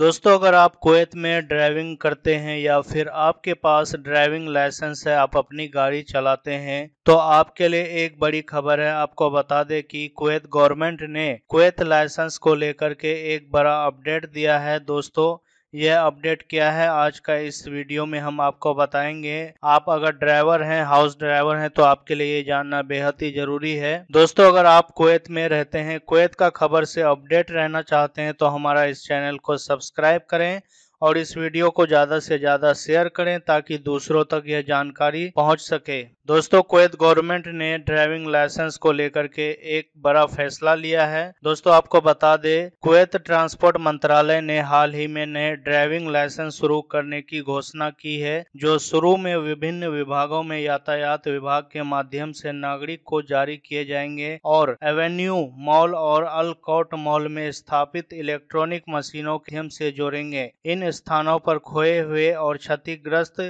दोस्तों अगर आप कुवैत में ड्राइविंग करते हैं या फिर आपके पास ड्राइविंग लाइसेंस है आप अपनी गाड़ी चलाते हैं तो आपके लिए एक बड़ी खबर है आपको बता दें कि कुवैत गवर्नमेंट ने कुवैत लाइसेंस को लेकर के एक बड़ा अपडेट दिया है दोस्तों यह अपडेट क्या है आज का इस वीडियो में हम आपको बताएंगे आप अगर ड्राइवर हैं हाउस ड्राइवर हैं तो आपके लिए ये जानना बेहद ही जरूरी है दोस्तों अगर आप कुवैत में रहते हैं कुवैत का खबर से अपडेट रहना चाहते हैं तो हमारा इस चैनल को सब्सक्राइब करें और इस वीडियो को ज़्यादा से ज़्यादा शेयर करें ताकि दूसरों तक यह जानकारी पहुंच सके दोस्तों कुवैत गवर्नमेंट ने ड्राइविंग लाइसेंस को लेकर के एक बड़ा फैसला लिया है दोस्तों आपको बता दे कुवैत ट्रांसपोर्ट मंत्रालय ने हाल ही में नए ड्राइविंग लाइसेंस शुरू करने की घोषणा की है जो शुरू में विभिन्न विभागों में यातायात विभाग के माध्यम से नागरिक को जारी किए जाएंगे और एवेन्यू मॉल और अलकोट मॉल में स्थापित इलेक्ट्रॉनिक मशीनों के हम से जोड़ेंगे इन स्थानों पर खोए हुए और क्षतिग्रस्त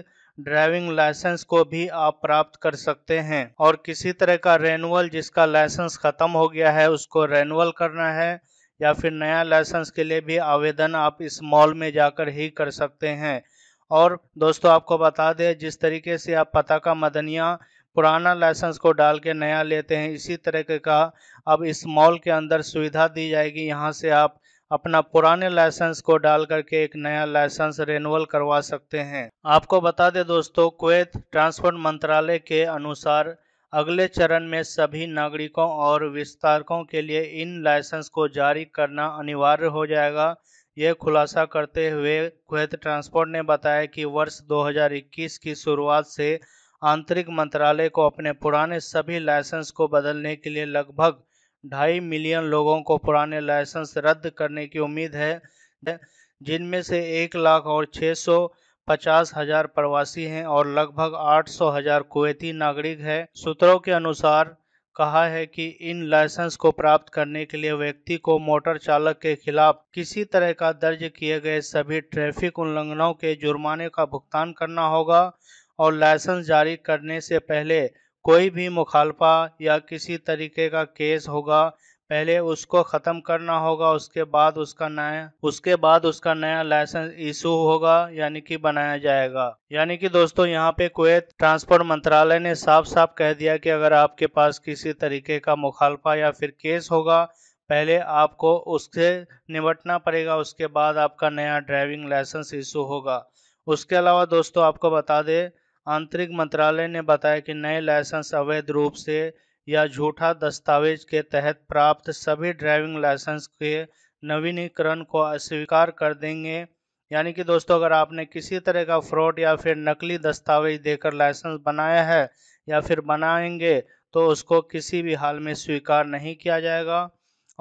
ड्राइविंग लाइसेंस को भी आप प्राप्त कर सकते हैं और किसी तरह का रेनुअल जिसका लाइसेंस खत्म हो गया है उसको रेनुअल करना है या फिर नया लाइसेंस के लिए भी आवेदन आप इस मॉल में जाकर ही कर सकते हैं और दोस्तों आपको बता दें जिस तरीके से आप पता का मदनिया पुराना लाइसेंस को डाल के नया लेते हैं इसी तरह का अब इस मॉल के अंदर सुविधा दी जाएगी यहाँ से आप अपना पुराने लाइसेंस को डाल करके एक नया लाइसेंस रेनुअल करवा सकते हैं आपको बता दें दोस्तों कुवैत ट्रांसपोर्ट मंत्रालय के अनुसार अगले चरण में सभी नागरिकों और विस्तारकों के लिए इन लाइसेंस को जारी करना अनिवार्य हो जाएगा यह खुलासा करते हुए कुवैत ट्रांसपोर्ट ने बताया कि वर्ष 2021 की शुरुआत से आंतरिक मंत्रालय को अपने पुराने सभी लाइसेंस को बदलने के लिए लगभग ढाई मिलियन लोगों को पुराने लाइसेंस रद्द करने की उम्मीद है जिनमें से एक लाख और छः सौ पचास हजार प्रवासी हैं और लगभग आठ सौ हजार कुवैती नागरिक हैं सूत्रों के अनुसार कहा है कि इन लाइसेंस को प्राप्त करने के लिए व्यक्ति को मोटर चालक के खिलाफ किसी तरह का दर्ज किए गए सभी ट्रैफिक उल्लंघनों के जुर्माने का भुगतान करना होगा और लाइसेंस जारी करने से पहले कोई भी मुखालफा या किसी तरीके का केस होगा पहले उसको ख़त्म करना होगा उसके बाद उसका नया उसके बाद उसका नया लाइसेंस इशू होगा यानी कि बनाया जाएगा यानी कि दोस्तों यहाँ पे कुवैत ट्रांसपोर्ट मंत्रालय ने साफ साफ कह दिया कि अगर आपके पास किसी तरीके का मुखालफा या फिर केस होगा पहले आपको उससे निपटना पड़ेगा उसके बाद आपका नया ड्राइविंग लाइसेंस इशू होगा उसके अलावा दोस्तों आपको बता दें आंतरिक मंत्रालय ने बताया कि नए लाइसेंस अवैध रूप से या झूठा दस्तावेज के तहत प्राप्त सभी ड्राइविंग लाइसेंस के नवीनीकरण को अस्वीकार कर देंगे यानी कि दोस्तों अगर आपने किसी तरह का फ्रॉड या फिर नकली दस्तावेज देकर लाइसेंस बनाया है या फिर बनाएंगे तो उसको किसी भी हाल में स्वीकार नहीं किया जाएगा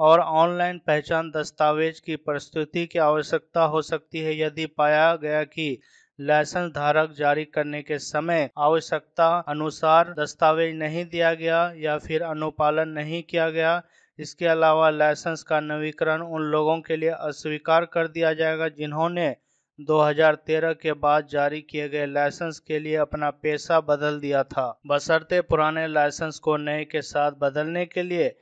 और ऑनलाइन पहचान दस्तावेज की प्रस्तुति की आवश्यकता हो सकती है यदि पाया गया कि लाइसेंस धारक जारी करने के समय आवश्यकता अनुसार दस्तावेज नहीं दिया गया या फिर अनुपालन नहीं किया गया इसके अलावा लाइसेंस का नवीकरण उन लोगों के लिए अस्वीकार कर दिया जाएगा जिन्होंने 2013 के बाद जारी किए गए लाइसेंस के लिए अपना पेशा बदल दिया था बशर्ते पुराने लाइसेंस को नए के साथ बदलने के लिए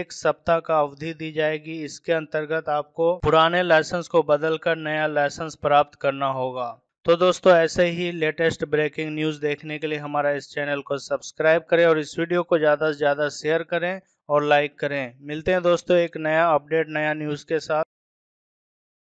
एक सप्ताह का अवधि दी जाएगी इसके अंतर्गत आपको पुराने लाइसेंस को बदलकर नया लाइसेंस प्राप्त करना होगा तो दोस्तों ऐसे ही लेटेस्ट ब्रेकिंग न्यूज़ देखने के लिए हमारा इस चैनल को सब्सक्राइब करें और इस वीडियो को ज़्यादा से ज़्यादा शेयर करें और लाइक करें मिलते हैं दोस्तों एक नया अपडेट नया न्यूज़ के साथ